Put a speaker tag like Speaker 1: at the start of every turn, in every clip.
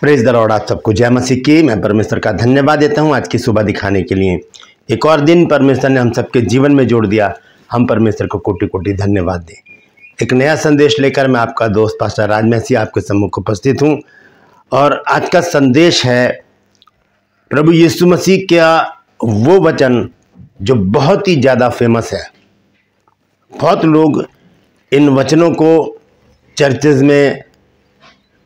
Speaker 1: praise दर और आप सबको जय मसीह की मैं परमेश्वर का धन्यवाद देता हूँ आज की सुबह दिखाने के लिए एक और दिन परमेश्वर ने हम सबके जीवन में जोड़ दिया हम परमेश्वर को कोटि कोटि धन्यवाद दें एक नया संदेश लेकर मैं आपका दोस्त पास्टर राज मैसी आपके सम्मुख उपस्थित हूँ और आज का संदेश है प्रभु यीशु मसीह का वो वचन जो बहुत ही ज़्यादा फेमस है बहुत लोग इन वचनों को चर्चेज में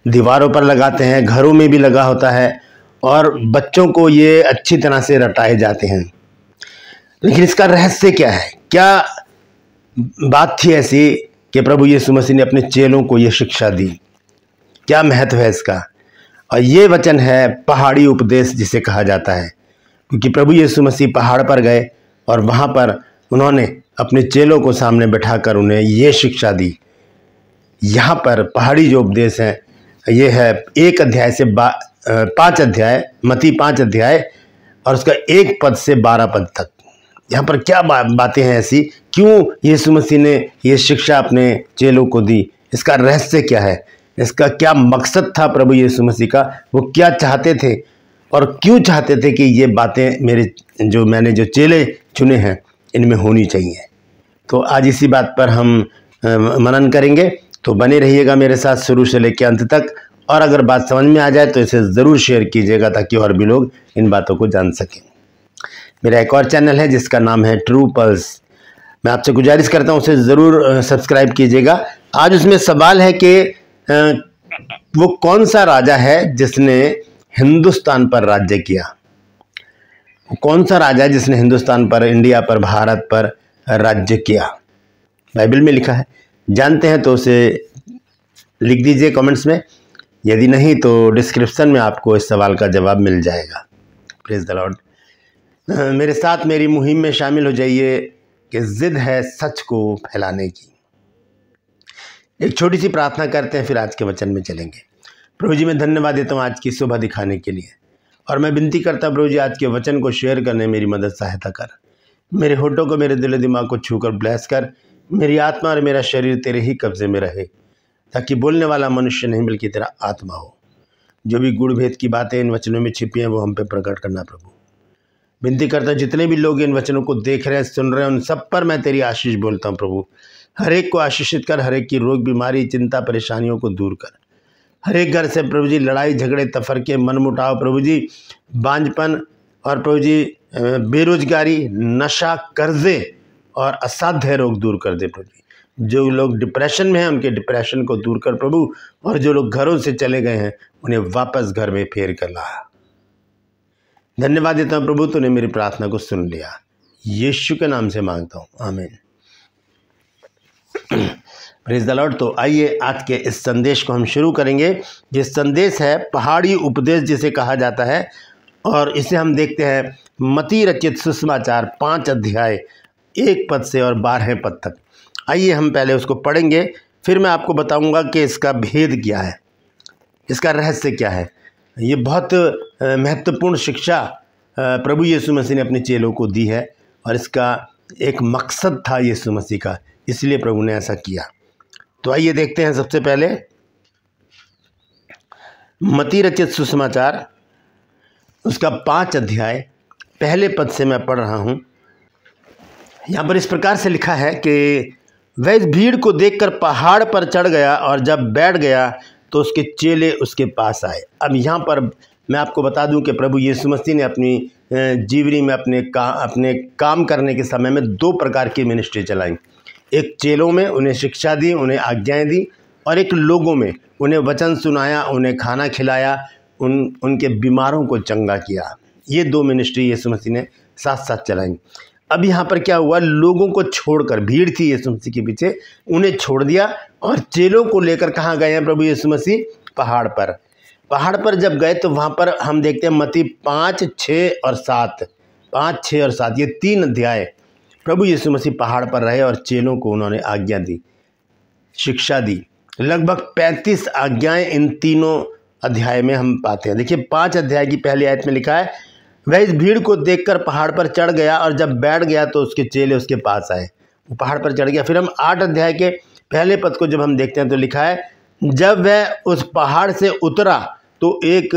Speaker 1: दीवारों पर लगाते हैं घरों में भी लगा होता है और बच्चों को ये अच्छी तरह से रटाए जाते हैं लेकिन इसका रहस्य क्या है क्या बात थी ऐसी कि प्रभु यीशु मसीह ने अपने चेलों को ये शिक्षा दी क्या महत्व है इसका और ये वचन है पहाड़ी उपदेश जिसे कहा जाता है क्योंकि प्रभु यीशु मसीह पहाड़ पर गए और वहाँ पर उन्होंने अपने चेलों को सामने बैठाकर उन्हें ये शिक्षा दी यहाँ पर पहाड़ी जो उपदेश हैं ये है एक अध्याय से बा पाँच अध्याय मती पाँच अध्याय और उसका एक पद से बारह पद तक यहाँ पर क्या बा, बातें हैं ऐसी क्यों यीशु मसीह ने ये शिक्षा अपने चेलों को दी इसका रहस्य क्या है इसका क्या मकसद था प्रभु यीशु मसीह का वो क्या चाहते थे और क्यों चाहते थे कि ये बातें मेरे जो मैंने जो चेले चुने हैं इनमें होनी चाहिए तो आज इसी बात पर हम मनन करेंगे तो बने रहिएगा मेरे साथ शुरू से लेकर अंत तक और अगर बात समझ में आ जाए तो इसे ज़रूर शेयर कीजिएगा ताकि और भी लोग इन बातों को जान सकें मेरा एक और चैनल है जिसका नाम है ट्रू पल्स मैं आपसे गुजारिश करता हूँ उसे ज़रूर सब्सक्राइब कीजिएगा आज उसमें सवाल है कि वो कौन सा राजा है जिसने हिंदुस्तान पर राज्य किया कौन सा राजा जिसने हिंदुस्तान पर इंडिया पर भारत पर राज्य किया बाइबल में लिखा है जानते हैं तो उसे लिख दीजिए कमेंट्स में यदि नहीं तो डिस्क्रिप्शन में आपको इस सवाल का जवाब मिल जाएगा प्लीज़ द लॉर्ड मेरे साथ मेरी मुहिम में शामिल हो जाइए कि ज़िद है सच को फैलाने की एक छोटी सी प्रार्थना करते हैं फिर आज के वचन में चलेंगे प्रभु जी मैं धन्यवाद देता हूँ आज की सुबह दिखाने के लिए और मैं विनती करता हूँ प्रभु जी आज के वचन को शेयर करने मेरी मदद सहायता कर मेरे होठों को मेरे दिल दिमाग को छू कर ब्लैस कर मेरी आत्मा और मेरा शरीर तेरे ही कब्ज़े में रहे ताकि बोलने वाला मनुष्य नहीं बल्कि तेरा आत्मा हो जो भी गुड़ भेद की बातें इन वचनों में छिपी हैं वो हम पे प्रकट करना प्रभु विनती करता जितने भी लोग इन वचनों को देख रहे हैं सुन रहे हैं उन सब पर मैं तेरी आशीष बोलता हूँ प्रभु हर एक को आशीषित कर हर एक की रोग बीमारी चिंता परेशानियों को दूर कर हर एक घर से प्रभु जी लड़ाई झगड़े तफरके मुटाव प्रभु जी बांझपन और प्रभु जी बेरोजगारी नशा कर्जे और असाध्य रोग दूर कर दे प्रभु जी जो लोग डिप्रेशन में हैं उनके डिप्रेशन को दूर कर प्रभु और जो लोग घरों से चले गए हैं उन्हें वापस घर में फेर कर ला धन्यवाद देता हूँ प्रभु तूने मेरी प्रार्थना को सुन लिया यीशु के नाम से मांगता हूँ आमीन प्रेज द लॉर्ड तो आइए आज के इस संदेश को हम शुरू करेंगे ये संदेश है पहाड़ी उपदेश जिसे कहा जाता है और इसे हम देखते हैं मती रचित सुषमाचार पाँच अध्याय एक पद से और बारह पद तक आइए हम पहले उसको पढ़ेंगे फिर मैं आपको बताऊंगा कि इसका भेद क्या है इसका रहस्य क्या है ये बहुत महत्वपूर्ण शिक्षा प्रभु यीशु मसीह ने अपने चेलों को दी है और इसका एक मकसद था यीशु मसीह का इसलिए प्रभु ने ऐसा किया तो आइए देखते हैं सबसे पहले मती रचित सुषमाचार उसका पाँच अध्याय पहले पद से मैं पढ़ रहा हूँ यहाँ पर इस प्रकार से लिखा है कि वह इस भीड़ को देखकर पहाड़ पर चढ़ गया और जब बैठ गया तो उसके चेले उसके पास आए अब यहाँ पर मैं आपको बता दूं कि प्रभु यीशु मसीह ने अपनी जीवनी में अपने का अपने काम करने के समय में दो प्रकार की मिनिस्ट्री चलाई एक चेलों में उन्हें शिक्षा दी उन्हें आज्ञाएं दी और एक लोगों में उन्हें वचन सुनाया उन्हें खाना खिलाया उन उनके बीमारों को चंगा किया ये दो मिनिस्ट्री यीशु मसीह ने साथ साथ चलाई अब यहाँ पर क्या हुआ लोगों को छोड़कर भीड़ थी यीशु मसीह के पीछे उन्हें छोड़ दिया और चेलों को लेकर कहाँ गए हैं प्रभु यीशु मसीह पहाड़ पर पहाड़ पर जब गए तो वहाँ पर हम देखते हैं मती पाँच छः और सात पाँच छः और सात ये तीन अध्याय प्रभु यीशु मसीह पहाड़ पर रहे और चेलों को उन्होंने आज्ञा दी शिक्षा दी लगभग पैंतीस आज्ञाएं इन तीनों अध्याय में हम पाते हैं देखिए पाँच अध्याय की पहली आयत में लिखा है वह इस भीड़ को देखकर पहाड़ पर चढ़ गया और जब बैठ गया तो उसके चेले उसके पास आए वो पहाड़ पर चढ़ गया फिर हम आठ अध्याय के पहले पद को जब हम देखते हैं तो लिखा है जब वह उस पहाड़ से उतरा तो एक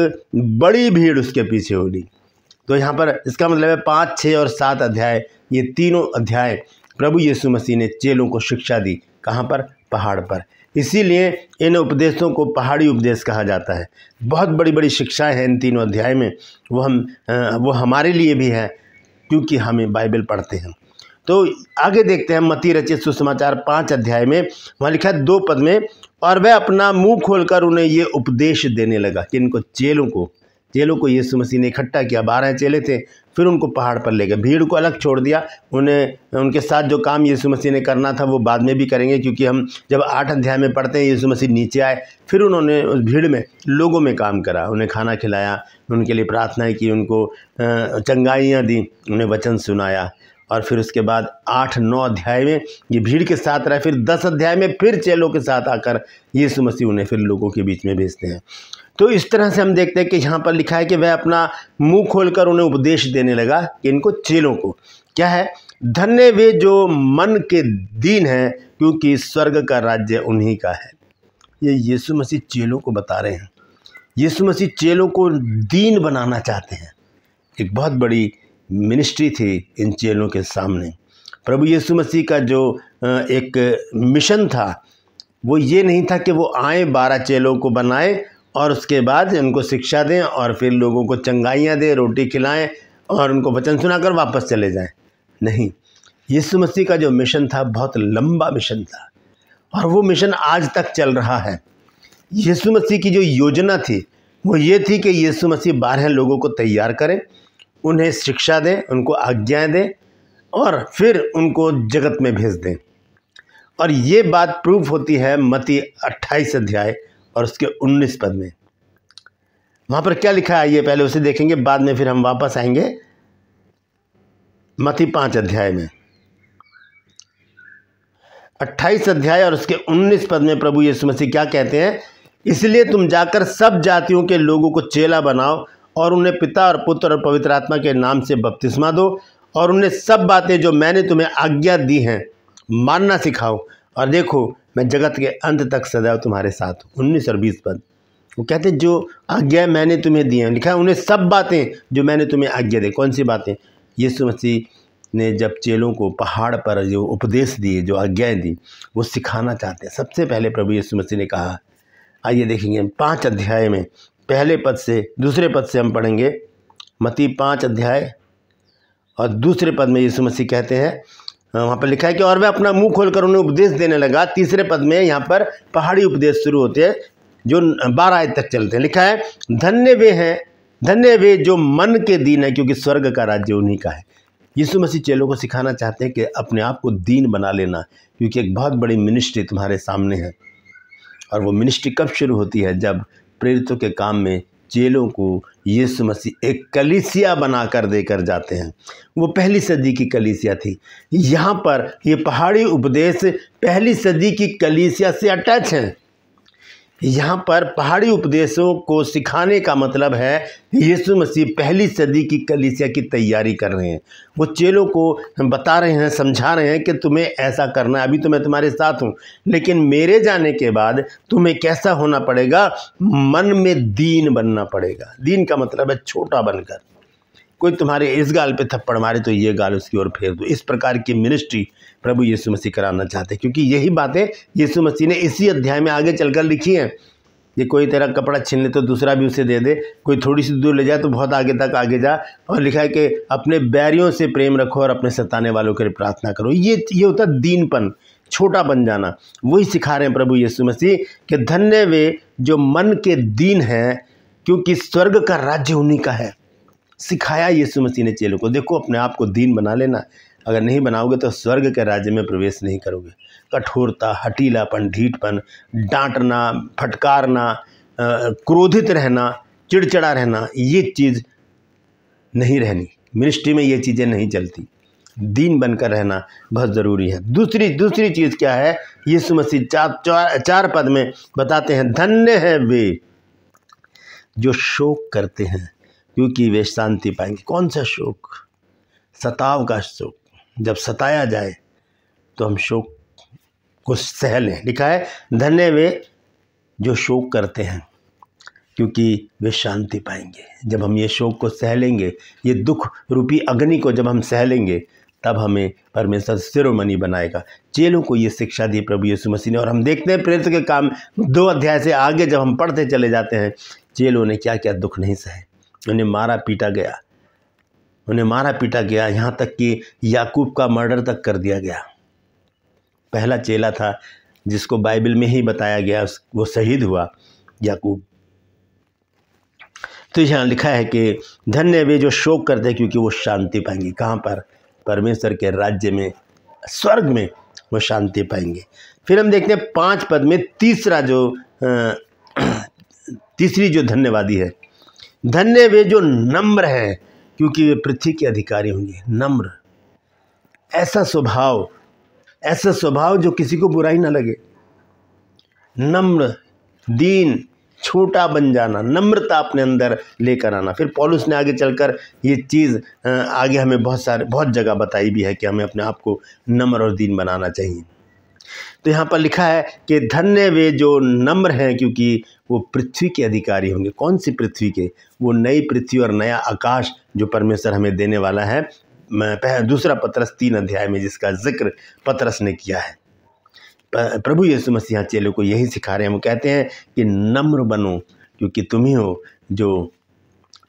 Speaker 1: बड़ी भीड़ उसके पीछे उड़ी तो यहाँ पर इसका मतलब है पाँच छः और सात अध्याय ये तीनों अध्याय प्रभु यीशु मसीह ने चेलों को शिक्षा दी कहाँ पर पहाड़ पर इसीलिए इन उपदेशों को पहाड़ी उपदेश कहा जाता है बहुत बड़ी बड़ी शिक्षाएं हैं इन तीनों अध्याय में वो हम वो हमारे लिए भी हैं क्योंकि हमें बाइबल पढ़ते हैं तो आगे देखते हैं मती रचित सुसमाचार पाँच अध्याय में वहाँ लिखा है दो पद में और वह अपना मुंह खोलकर उन्हें ये उपदेश देने लगा कि इनको चेलों को चेलों को यीशु मसीह ने इकट्ठा किया बारह चेले थे फिर उनको पहाड़ पर ले गए भीड़ को अलग छोड़ दिया उन्हें उनके साथ जो काम यीशु मसीह ने करना था वो बाद में भी करेंगे क्योंकि हम जब आठ अध्याय में पढ़ते हैं यीशु मसीह नीचे आए फिर उन्होंने उस भीड़ में लोगों में काम करा उन्हें खाना खिलाया उनके लिए प्रार्थनाएँ की उनको चंगाइयाँ दी उन्हें वचन सुनाया और फिर उसके बाद आठ नौ अध्याय में ये भीड़ के साथ रहा फिर दस अध्याय में फिर चेलों के साथ आकर यीशु मसीह उन्हें फिर लोगों के बीच में भेजते हैं तो इस तरह से हम देखते हैं कि यहाँ पर लिखा है कि वह अपना मुंह खोलकर उन्हें उपदेश देने लगा कि इनको चेलों को क्या है धन्य वे जो मन के दीन हैं क्योंकि स्वर्ग का राज्य उन्हीं का है ये यीशु मसीह चेलों को बता रहे हैं यीशु मसीह चेलों को दीन बनाना चाहते हैं एक बहुत बड़ी मिनिस्ट्री थी इन चेलों के सामने प्रभु यीशु मसीह का जो एक मिशन था वो ये नहीं था कि वो आए बारह चेलों को बनाए और उसके बाद उनको शिक्षा दें और फिर लोगों को चंगाइयाँ दें रोटी खिलाएं और उनको वचन सुनाकर वापस चले जाएं नहीं यीशु मसीह का जो मिशन था बहुत लंबा मिशन था और वो मिशन आज तक चल रहा है यीशु मसीह की जो योजना थी वो ये थी कि यीशु मसीह बारह लोगों को तैयार करें उन्हें शिक्षा दें उनको आज्ञाएँ दें और फिर उनको जगत में भेज दें और ये बात प्रूफ होती है मती अट्ठाईस अध्याय और उसके उन्नीस पद में वहां पर क्या लिखा है ये पहले उसे देखेंगे बाद में फिर हम वापस आएंगे मती पांच अध्याय में अट्ठाईस अध्याय और उसके उन्नीस पद में प्रभु यीशु मसीह क्या कहते हैं इसलिए तुम जाकर सब जातियों के लोगों को चेला बनाओ और उन्हें पिता और पुत्र और पवित्र आत्मा के नाम से बपतिस्मा दो और उन्हें सब बातें जो मैंने तुम्हें आज्ञा दी हैं मानना सिखाओ और देखो मैं जगत के अंत तक सदैव तुम्हारे साथ हूँ उन्नीस और बीस पद वो कहते हैं जो आज्ञा मैंने तुम्हें दी है लिखा है उन्हें सब बातें जो मैंने तुम्हें आज्ञा दी कौन सी बातें यीशु मसीह ने जब चेलों को पहाड़ पर जो उपदेश दिए जो आज्ञाएँ दी वो सिखाना चाहते हैं सबसे पहले प्रभु यीशु मसीह ने कहा आइए देखेंगे हम पाँच अध्याय में पहले पद से दूसरे पद से हम पढ़ेंगे मती पाँच अध्याय और दूसरे पद में यीशु मसीह कहते हैं हाँ, वहाँ पर लिखा है कि और वह अपना मुंह खोलकर उन्हें उपदेश देने लगा तीसरे पद में यहाँ पर पहाड़ी उपदेश शुरू होते हैं जो बारह आय तक चलते हैं लिखा है धन्य वे हैं धन्य वे जो मन के दीन है क्योंकि स्वर्ग का राज्य उन्हीं का है यीशु मसीह चेलों को सिखाना चाहते हैं कि अपने आप को दीन बना लेना क्योंकि एक बहुत बड़ी मिनिस्ट्री तुम्हारे सामने है और वो मिनिस्ट्री कब शुरू होती है जब प्रेरितों के काम में चेलों को यीशु मसीह एक कलीसिया बना कर देकर जाते हैं वो पहली सदी की कलीसिया थी यहाँ पर ये पहाड़ी उपदेश पहली सदी की कलीसिया से अटैच हैं यहाँ पर पहाड़ी उपदेशों को सिखाने का मतलब है यीशु मसीह पहली सदी की कलीसिया की तैयारी कर रहे हैं वो चेलों को बता रहे हैं समझा रहे हैं कि तुम्हें ऐसा करना है अभी तो मैं तुम्हारे साथ हूँ लेकिन मेरे जाने के बाद तुम्हें कैसा होना पड़ेगा मन में दीन बनना पड़ेगा दीन का मतलब है छोटा बनकर कोई तुम्हारे इस गाल पे थप्पड़ मारे तो ये गाल उसकी ओर फेर दो इस प्रकार की मिनिस्ट्री प्रभु यीशु मसीह कराना चाहते क्योंकि यही बातें यीशु मसीह ने इसी अध्याय में आगे चलकर लिखी हैं ये कोई तेरा कपड़ा छीन ले तो दूसरा भी उसे दे दे कोई थोड़ी सी दूर ले जाए तो बहुत आगे तक आगे जा और लिखा है कि अपने बैरियों से प्रेम रखो और अपने सताने वालों के लिए प्रार्थना करो ये ये होता है दीनपन छोटा बन जाना वही सिखा रहे हैं प्रभु यीशु मसीह कि धन्य वे जो मन के दीन हैं क्योंकि स्वर्ग का राज्य उन्हीं का है सिखाया यीशु मसीह ने चेलों को देखो अपने आप को दीन बना लेना अगर नहीं बनाओगे तो स्वर्ग के राज्य में प्रवेश नहीं करोगे कठोरता हटीलापन ढीठपन डांटना फटकारना क्रोधित रहना चिड़चिड़ा रहना ये चीज़ नहीं रहनी मिनिस्ट्री में ये चीज़ें नहीं चलती दीन बनकर रहना बहुत ज़रूरी है दूसरी दूसरी चीज़ क्या है ये मसीह चार चार चार पद में बताते हैं धन्य है वे जो शोक करते हैं क्योंकि वे शांति पाएंगे कौन सा शोक सताव का शोक जब सताया जाए तो हम शोक को सह लें लिखा है धन्य वे जो शोक करते हैं क्योंकि वे शांति पाएंगे जब हम ये शोक को सह लेंगे ये दुख रूपी अग्नि को जब हम सह लेंगे तब हमें परमेश्वर सिरोमणि बनाएगा चेलों को ये शिक्षा दी प्रभु यीशु मसीह ने और हम देखते हैं प्रेत के काम दो अध्याय से आगे जब हम पढ़ते चले जाते हैं चेलों ने क्या क्या दुख नहीं सहे उन्हें मारा पीटा गया उन्हें मारा पीटा गया यहाँ तक कि याकूब का मर्डर तक कर दिया गया पहला चेला था जिसको बाइबल में ही बताया गया वो शहीद हुआ याकूब तो यहाँ लिखा है कि धन्य वे जो शोक करते हैं क्योंकि वो शांति पाएंगे कहाँ पर परमेश्वर के राज्य में स्वर्ग में वो शांति पाएंगे फिर हम देखते हैं पांच पद में तीसरा जो तीसरी जो धन्यवादी है धन्य वे जो नम्र हैं क्योंकि वे पृथ्वी के अधिकारी होंगे नम्र ऐसा स्वभाव ऐसा स्वभाव जो किसी को बुराई ना लगे नम्र दीन छोटा बन जाना नम्रता अपने अंदर लेकर आना फिर पॉलुस ने आगे चलकर ये चीज़ आगे हमें बहुत सारे बहुत जगह बताई भी है कि हमें अपने आप को नम्र और दीन बनाना चाहिए तो यहाँ पर लिखा है कि धन्य वे जो नम्र हैं क्योंकि वो पृथ्वी के अधिकारी होंगे कौन सी पृथ्वी के वो नई पृथ्वी और नया आकाश जो परमेश्वर हमें देने वाला है दूसरा पत्रस तीन अध्याय में जिसका जिक्र पत्रस ने किया है प्रभु यीशु मसीह चेलों को यही सिखा रहे हैं वो कहते हैं कि नम्र बनो क्योंकि तुम ही हो जो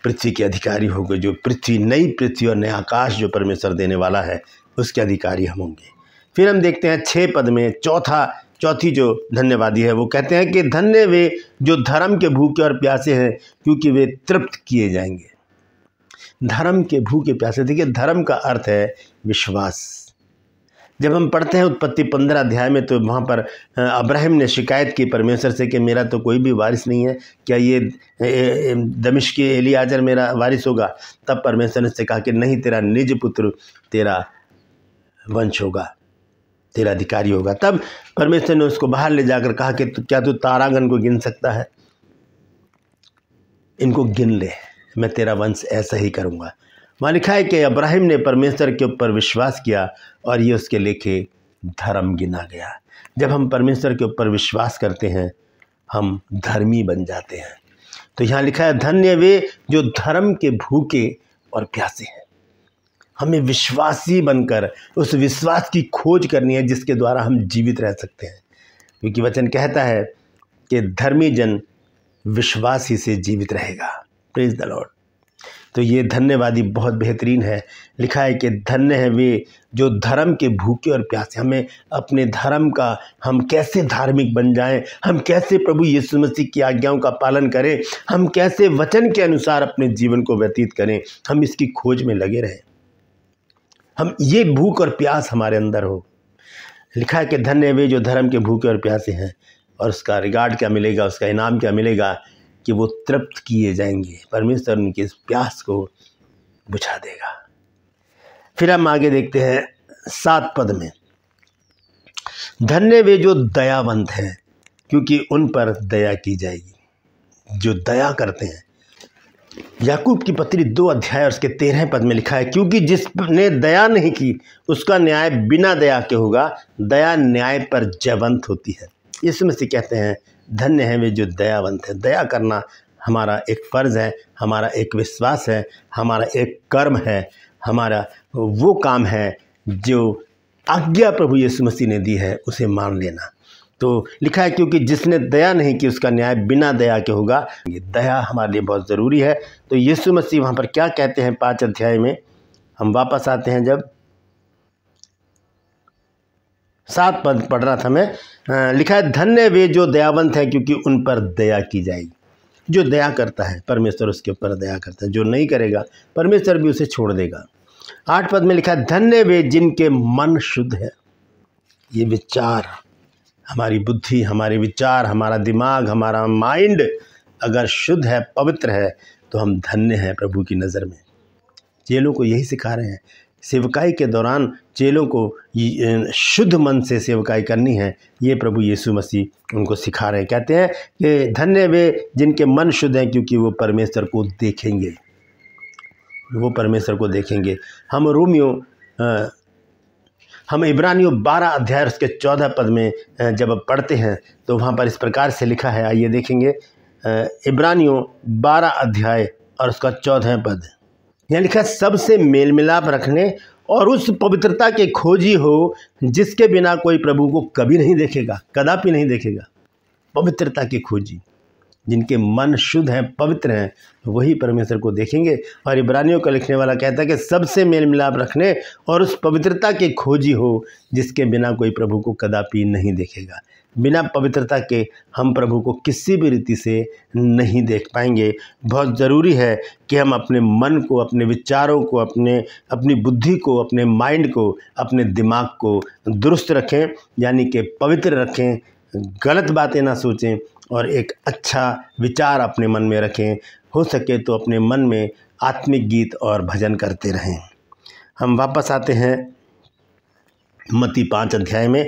Speaker 1: पृथ्वी के अधिकारी गए जो पृथ्वी नई पृथ्वी और नया आकाश जो परमेश्वर देने वाला है उसके अधिकारी हम होंगे फिर हम देखते हैं छः पद में चौथा चौथी जो धन्यवादी है वो कहते हैं कि धन्य वे जो धर्म के भूखे और प्यासे हैं क्योंकि वे तृप्त किए जाएंगे धर्म के भूखे प्यासे देखिए धर्म का अर्थ है विश्वास जब हम पढ़ते हैं उत्पत्ति पंद्रह अध्याय में तो वहाँ पर अब्राहम ने शिकायत की परमेश्वर से कि मेरा तो कोई भी वारिस नहीं है क्या ये दमिश के एलियाजर मेरा वारिस होगा तब परमेश्वर ने से कहा कि नहीं तेरा निज पुत्र तेरा वंश होगा तेरा अधिकारी होगा तब परमेश्वर ने उसको बाहर ले जाकर कहा कि क्या तू तारागन को गिन सकता है इनको गिन ले मैं तेरा वंश ऐसा ही करूँगा वहाँ लिखा है कि अब्राहिम ने परमेश्वर के ऊपर विश्वास किया और ये उसके लेखे धर्म गिना गया जब हम परमेश्वर के ऊपर विश्वास करते हैं हम धर्मी बन जाते हैं तो यहाँ लिखा है धन्य वे जो धर्म के भूखे और प्यासे हैं हमें विश्वासी बनकर उस विश्वास की खोज करनी है जिसके द्वारा हम जीवित रह सकते हैं क्योंकि वचन कहता है कि धर्मी जन विश्वासी से जीवित रहेगा प्रेज द लॉर्ड तो ये धन्यवादी बहुत बेहतरीन है लिखा है कि धन्य है वे जो धर्म के भूखे और प्यासे हमें अपने धर्म का हम कैसे धार्मिक बन जाएं हम कैसे प्रभु यीशु मसीह की आज्ञाओं का पालन करें हम कैसे वचन के अनुसार अपने जीवन को व्यतीत करें हम इसकी खोज में लगे रहें हम ये भूख और प्यास हमारे अंदर हो लिखा है कि धन्य वे जो धर्म के भूखे और प्यासे हैं और उसका रिगार्ड क्या मिलेगा उसका इनाम क्या मिलेगा कि वो तृप्त किए जाएंगे परमेश्वर उनके इस प्यास को बुझा देगा फिर हम आगे देखते हैं सात पद में धन्य वे जो दयावंत हैं क्योंकि उन पर दया की जाएगी जो दया करते हैं याकूब की पत्री दो अध्याय उसके तेरह पद में लिखा है क्योंकि जिसने दया नहीं की उसका न्याय बिना दया के होगा दया न्याय पर जयवंत होती है इसमें से कहते हैं धन्य है वे जो दयावंत है दया करना हमारा एक फ़र्ज़ है हमारा एक विश्वास है हमारा एक कर्म है हमारा वो काम है जो आज्ञा प्रभु यीशु मसीह ने दी है उसे मान लेना तो लिखा है क्योंकि जिसने दया नहीं की उसका न्याय बिना दया के होगा ये दया हमारे लिए बहुत ज़रूरी है तो यीशु मसीह वहाँ पर क्या कहते हैं पाँच अध्याय में हम वापस आते हैं जब सात पद पढ़ रहा था मैं लिखा है धन्य वे जो दयावंत हैं क्योंकि उन पर दया की जाएगी जो दया करता है परमेश्वर उसके ऊपर दया करता है जो नहीं करेगा परमेश्वर भी उसे छोड़ देगा आठ पद में लिखा है धन्य वे जिनके मन शुद्ध है ये विचार हमारी बुद्धि हमारे विचार हमारा दिमाग हमारा माइंड अगर शुद्ध है पवित्र है तो हम धन्य हैं प्रभु की नज़र में चेलों को यही सिखा रहे हैं सेवकाई के दौरान चेलों को शुद्ध मन से सेवकाई करनी है ये प्रभु यीशु मसीह उनको सिखा रहे हैं कहते हैं कि धन्य वे जिनके मन शुद्ध हैं क्योंकि वो परमेश्वर को देखेंगे वो परमेश्वर को देखेंगे हम रोमियो हम इब्रानियों बारह अध्याय उसके चौदह पद में जब पढ़ते हैं तो वहाँ पर इस प्रकार से लिखा है आइए देखेंगे इब्रानियों बारह अध्याय और उसका चौदह पद यह लिखा सबसे मेल मिलाप रखने और उस पवित्रता के खोजी हो जिसके बिना कोई प्रभु को कभी नहीं देखेगा कदापि नहीं देखेगा पवित्रता की खोजी जिनके मन शुद्ध हैं पवित्र हैं वही परमेश्वर को देखेंगे और इब्रानियों का लिखने वाला कहता है कि सबसे मेल मिलाप रखने और उस पवित्रता के खोजी हो जिसके बिना कोई प्रभु को कदापि नहीं देखेगा बिना पवित्रता के हम प्रभु को किसी भी रीति से नहीं देख पाएंगे बहुत ज़रूरी है कि हम अपने मन को अपने विचारों को अपने अपनी बुद्धि को अपने माइंड को अपने दिमाग को दुरुस्त रखें यानी कि पवित्र रखें गलत बातें ना सोचें और एक अच्छा विचार अपने मन में रखें हो सके तो अपने मन में आत्मिक गीत और भजन करते रहें हम वापस आते हैं मती पाँच अध्याय में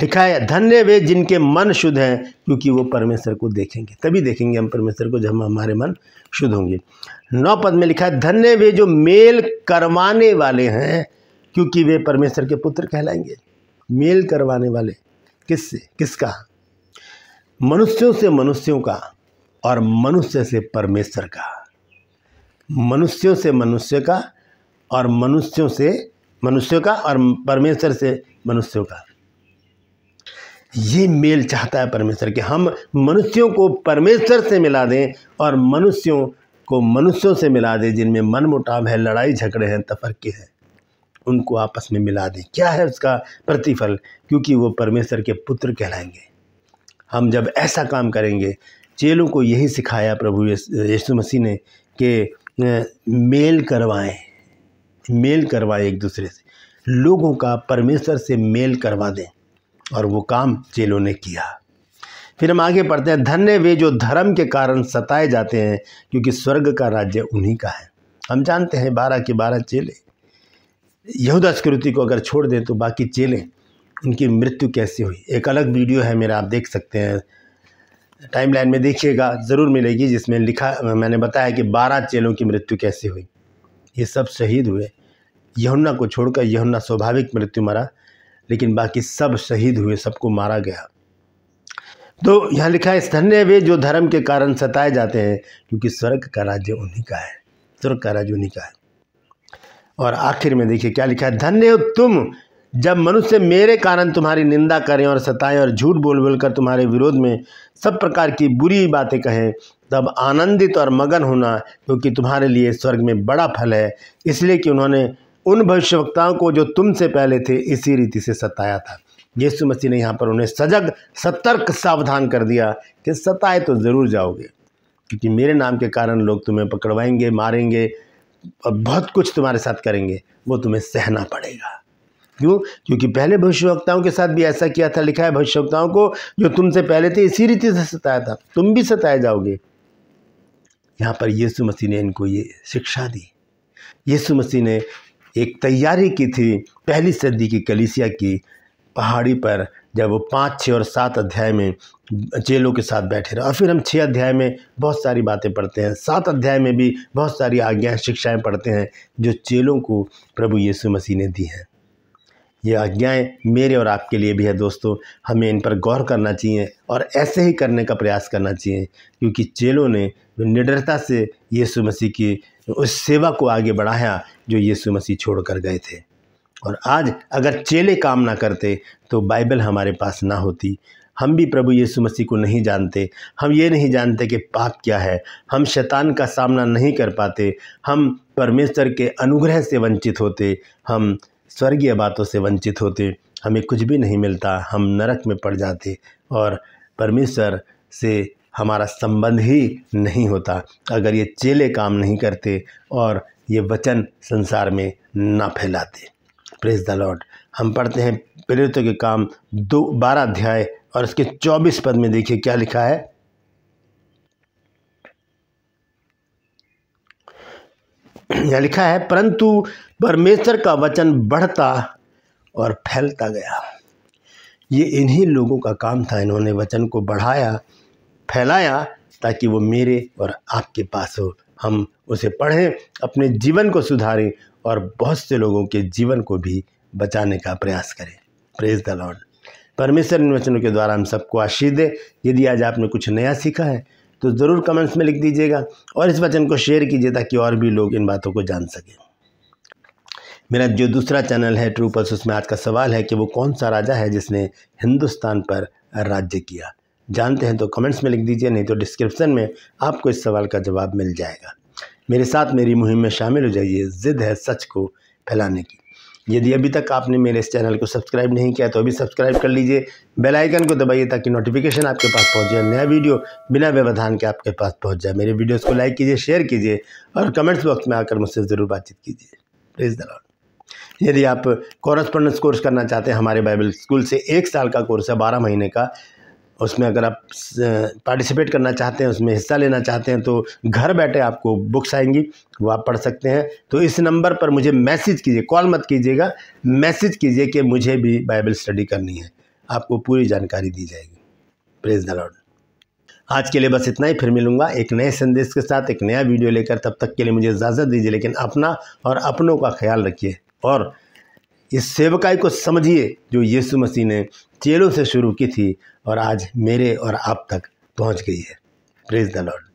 Speaker 1: लिखा है धन्य वे जिनके मन शुद्ध हैं क्योंकि वो परमेश्वर को देखेंगे तभी देखेंगे हम परमेश्वर को जब हमारे मन शुद्ध होंगे नौ पद में लिखा है धन्य वे जो मेल करवाने वाले हैं क्योंकि वे परमेश्वर के पुत्र कहलाएंगे मेल करवाने वाले किससे किसका मनुष्यों से मनुष्यों का और मनुष्य से परमेश्वर का मनुष्यों से मनुष्य का और मनुष्यों से मनुष्यों का और परमेश्वर से मनुष्यों का ये मेल चाहता है परमेश्वर कि हम मनुष्यों को परमेश्वर से मिला दें और मनुष्यों को मनुष्यों से मिला दें जिनमें मन मुटाव है लड़ाई झगड़े हैं तफरके हैं उनको आपस में मिला दें क्या है उसका प्रतिफल क्योंकि वो परमेश्वर के पुत्र कहलाएंगे हम जब ऐसा काम करेंगे चेलों को यही सिखाया प्रभु यीशु मसीह ने कि मेल करवाएं मेल करवाएं एक दूसरे से लोगों का परमेश्वर से मेल करवा दें और वो काम चेलों ने किया फिर हम आगे पढ़ते हैं धन्य वे जो धर्म के कारण सताए जाते हैं क्योंकि स्वर्ग का राज्य उन्हीं का है हम जानते हैं बारह के बारह चेले यहूदा स्कृति को अगर छोड़ दें तो बाकी चेलें उनकी मृत्यु कैसे हुई एक अलग वीडियो है मेरा आप देख सकते हैं टाइमलाइन में देखिएगा ज़रूर मिलेगी जिसमें लिखा मैंने बताया कि बारह चेलों की मृत्यु कैसे हुई ये सब शहीद हुए यहुन्ना को छोड़कर यहुन्ना स्वाभाविक मृत्यु मरा लेकिन बाकी सब शहीद हुए सबको मारा गया तो यहाँ लिखा है धन्य वे जो धर्म के कारण सताए जाते हैं क्योंकि स्वर्ग का राज्य उन्हीं का है स्वर्ग का राज्य उन्हीं का है और आखिर में देखिए क्या लिखा है धन्य हो तुम जब मनुष्य मेरे कारण तुम्हारी निंदा करें और सताएं और झूठ बोल बोल कर तुम्हारे विरोध में सब प्रकार की बुरी बातें कहें तब आनंदित और मगन होना क्योंकि तुम्हारे लिए स्वर्ग में बड़ा फल है इसलिए कि उन्होंने उन भविष्यवक्ताओं को जो तुमसे पहले थे इसी रीति से सताया था यीशु मसीह ने यहाँ पर उन्हें सजग सतर्क सावधान कर दिया कि सताए तो ज़रूर जाओगे क्योंकि मेरे नाम के कारण लोग तुम्हें पकड़वाएंगे मारेंगे बहुत कुछ तुम्हारे साथ करेंगे वो तुम्हें सहना पड़ेगा क्यों क्योंकि पहले भविष्यवक्ताओं के साथ भी ऐसा किया था लिखा है भविष्यवक्ताओं को जो तुमसे पहले थे इसी रीति से सताया था तुम भी सताए जाओगे यहाँ पर यीशु मसीह ने इनको ये शिक्षा दी यीशु मसीह ने एक तैयारी की थी पहली सदी की कलिसिया की पहाड़ी पर जब वो पाँच छः और सात अध्याय में चेलों के साथ बैठे रहे और फिर हम छः अध्याय में बहुत सारी बातें पढ़ते हैं सात अध्याय में भी बहुत सारी आज्ञाएं शिक्षाएं पढ़ते हैं जो चेलों को प्रभु यीशु मसीह ने दी हैं ये आज्ञाएं मेरे और आपके लिए भी है दोस्तों हमें इन पर गौर करना चाहिए और ऐसे ही करने का प्रयास करना चाहिए क्योंकि चेलों ने निडरता से यीशु मसीह की उस सेवा को आगे बढ़ाया जो यीशु मसीह छोड़ कर गए थे और आज अगर चेले काम ना करते तो बाइबल हमारे पास ना होती हम भी प्रभु यीशु मसीह को नहीं जानते हम ये नहीं जानते कि पाप क्या है हम शैतान का सामना नहीं कर पाते हम परमेश्वर के अनुग्रह से वंचित होते हम स्वर्गीय बातों से वंचित होते हमें कुछ भी नहीं मिलता हम नरक में पड़ जाते और परमेश्वर से हमारा संबंध ही नहीं होता अगर ये चेले काम नहीं करते और ये वचन संसार में ना फैलाते प्रेज द लॉर्ड हम पढ़ते हैं प्रेरित के काम दो बारह अध्याय और इसके चौबीस पद में देखिए क्या लिखा है यहाँ लिखा है परंतु परमेश्वर का वचन बढ़ता और फैलता गया ये इन्हीं लोगों का काम था इन्होंने वचन को बढ़ाया फैलाया ताकि वो मेरे और आपके पास हो हम उसे पढ़ें अपने जीवन को सुधारें और बहुत से लोगों के जीवन को भी बचाने का प्रयास करें प्रेज द लॉर्ड परमेश्वर इन वचनों के द्वारा हम सबको आशीष दें यदि आज आपने कुछ नया सीखा है तो ज़रूर कमेंट्स में लिख दीजिएगा और इस वचन को शेयर कीजिए ताकि और भी लोग इन बातों को जान सकें मेरा जो दूसरा चैनल है ट्रू पल्स उसमें आज का सवाल है कि वो कौन सा राजा है जिसने हिंदुस्तान पर राज्य किया जानते हैं तो कमेंट्स में लिख दीजिए नहीं तो डिस्क्रिप्शन में आपको इस सवाल का जवाब मिल जाएगा मेरे साथ मेरी मुहिम में शामिल हो जाइए ज़िद है सच को फैलाने की यदि अभी तक आपने मेरे इस चैनल को सब्सक्राइब नहीं किया तो अभी सब्सक्राइब कर लीजिए बेल आइकन को दबाइए ताकि नोटिफिकेशन आपके पास पहुंच जाए नया वीडियो बिना व्यवधान के आपके पास पहुंच जाए मेरे वीडियोस को लाइक कीजिए शेयर कीजिए और कमेंट्स बॉक्स में आकर मुझसे ज़रूर बातचीत कीजिए प्लीज़ द यदि आप कॉरस्पॉन्डेंस कोर्स करना चाहते हैं हमारे बाइबल स्कूल से एक साल का कोर्स है बारह महीने का उसमें अगर आप पार्टिसिपेट करना चाहते हैं उसमें हिस्सा लेना चाहते हैं तो घर बैठे आपको बुक्स आएंगी वो आप पढ़ सकते हैं तो इस नंबर पर मुझे मैसेज कीजिए कॉल मत कीजिएगा मैसेज कीजिए कि मुझे भी बाइबल स्टडी करनी है आपको पूरी जानकारी दी जाएगी प्रेज द लॉर्ड आज के लिए बस इतना ही फिर मिलूंगा एक नए संदेश के साथ एक नया वीडियो लेकर तब तक के लिए मुझे इजाज़त दीजिए लेकिन अपना और अपनों का ख्याल रखिए और इस सेवकाई को समझिए जो यीशु मसीह ने चेलों से शुरू की थी और आज मेरे और आप तक पहुंच गई है प्रेज द लॉर्ड